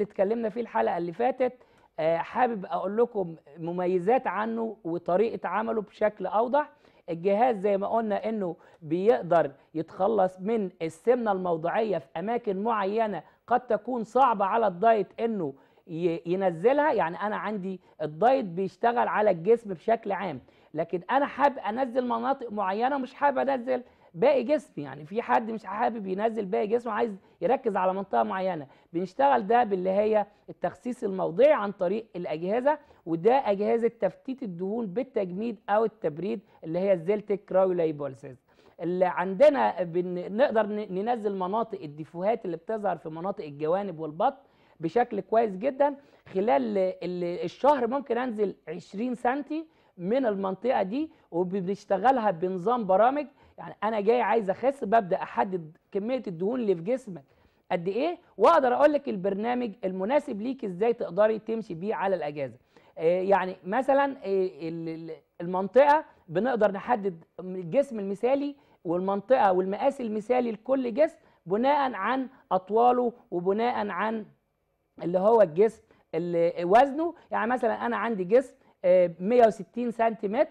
اللي اتكلمنا فيه الحلقه اللي فاتت آه، حابب اقول لكم مميزات عنه وطريقه عمله بشكل اوضح الجهاز زي ما قلنا انه بيقدر يتخلص من السمنه الموضعيه في اماكن معينه قد تكون صعبه على الدايت انه ينزلها يعني انا عندي الدايت بيشتغل على الجسم بشكل عام لكن انا حابب انزل مناطق معينه مش حابب انزل باقي جسم يعني في حد مش حابب ينزل باقي جسمه عايز يركز على منطقه معينه بنشتغل ده باللي هي التخسيس الموضعي عن طريق الاجهزه وده اجهزه تفتيت الدهون بالتجميد او التبريد اللي هي الزلتك كرايولاي بولسز اللي عندنا نقدر ننزل مناطق الديفوهات اللي بتظهر في مناطق الجوانب والبطن بشكل كويس جدا خلال الشهر ممكن انزل 20 سنتي من المنطقه دي وبنشتغلها بنظام برامج يعني انا جاي عايز اخس ببدا احدد كميه الدهون اللي في جسمك قد ايه واقدر اقول لك البرنامج المناسب ليك ازاي تقدري تمشي بيه على الاجازه آه، يعني مثلا آه، المنطقه بنقدر نحدد الجسم المثالي والمنطقه والمقاس المثالي لكل جسم بناء عن اطواله وبناء عن اللي هو الجسم اللي وزنه يعني مثلا انا عندي جسم 160 آه، سنتيمتر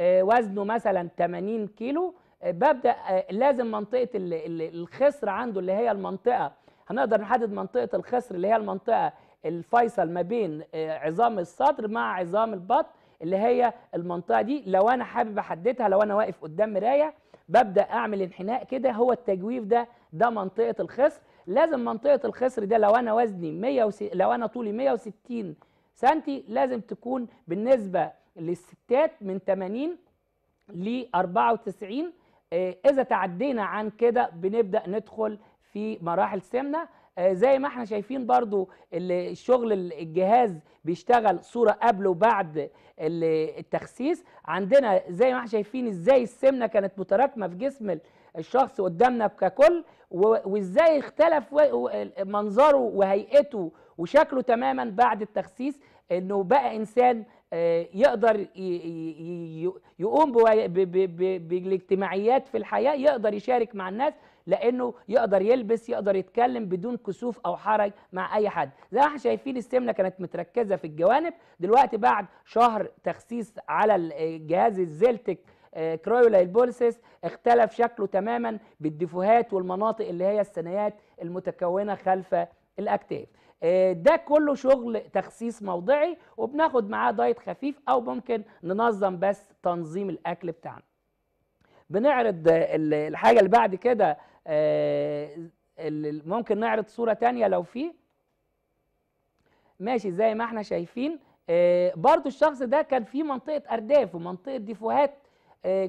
وزنه مثلا 80 كيلو ببدا آه، لازم منطقه الخسر عنده اللي هي المنطقه هنقدر نحدد منطقه الخسر اللي هي المنطقه الفيصل ما بين آه، عظام الصدر مع عظام البطن اللي هي المنطقه دي لو انا حابب احددها لو انا واقف قدام مرايه ببدا اعمل انحناء كده هو التجويف ده ده منطقه الخسر لازم منطقه الخسر ده لو انا وزني 100 وس... لو انا طولي 160 سنتي لازم تكون بالنسبه للستات من 80 ل 94 آه، اذا تعدينا عن كده بنبدا ندخل في مراحل سمنه آه، زي ما احنا شايفين برضو الشغل الجهاز بيشتغل صورة قبل وبعد التخسيس عندنا زي ما احنا شايفين ازاي السمنة كانت متراكمة في جسم الشخص قدامنا ككل وازاي اختلف منظره وهيئته وشكله تماما بعد التخسيس انه بقى انسان آه، يقدر يقوم بالاجتماعيات في الحياة يقدر يشارك مع الناس لأنه يقدر يلبس يقدر يتكلم بدون كسوف أو حرج مع أي حد زي ما احنا شايفين السمنة كانت متركزة في الجوانب دلوقتي بعد شهر تخسيس على آه، جهاز الزلتك آه، كرويولا البولسيس اختلف شكله تماما بالدفوهات والمناطق اللي هي السنيات المتكونة خلف الأكتاف آه، ده كله شغل تخسيس موضعي وبناخد معاه دايت خفيف او ممكن ننظم بس تنظيم الاكل بتاعنا بنعرض الحاجه اللي بعد كده آه، ممكن نعرض صوره تانية لو في ماشي زي ما احنا شايفين آه، برضو الشخص ده كان في منطقه ارداف ومنطقه ديفوهات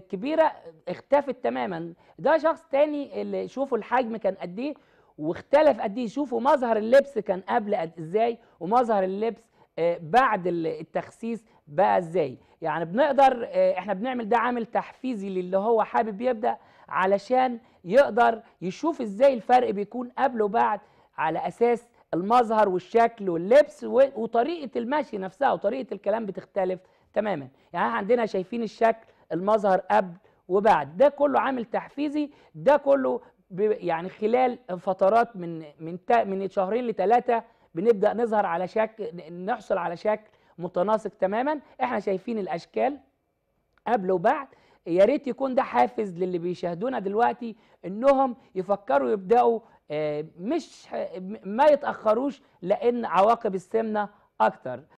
كبيره اختفت تماما ده شخص تاني اللي شوفوا الحجم كان قد ايه واختلف قد ايه شوفوا مظهر اللبس كان قبل قد ازاي ومظهر اللبس آه، بعد التخسيس بقى ازاي يعني بنقدر آه، احنا بنعمل ده عامل تحفيزي للي هو حابب يبدا علشان يقدر يشوف ازاي الفرق بيكون قبل وبعد على اساس المظهر والشكل واللبس وطريقه المشي نفسها وطريقه الكلام بتختلف تماما يعني احنا عندنا شايفين الشكل المظهر قبل وبعد ده كله عامل تحفيزي ده كله يعني خلال فترات من من من شهرين لثلاثه بنبدا نظهر على شكل نحصل على شكل متناسق تماما احنا شايفين الاشكال قبل وبعد يا ريت يكون ده حافز للي بيشاهدونا دلوقتي انهم يفكروا يبداوا آه، مش ما يتاخروش لان عواقب السمنه اكتر